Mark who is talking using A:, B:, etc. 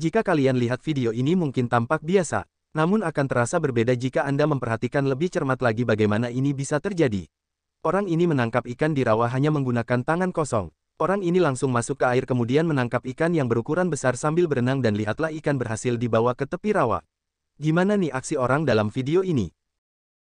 A: Jika kalian lihat video ini mungkin tampak biasa, namun akan terasa berbeda jika Anda memperhatikan lebih cermat lagi bagaimana ini bisa terjadi. Orang ini menangkap ikan di rawa hanya menggunakan tangan kosong. Orang ini langsung masuk ke air kemudian menangkap ikan yang berukuran besar sambil berenang dan lihatlah ikan berhasil dibawa ke tepi rawa. Gimana nih aksi orang dalam video ini?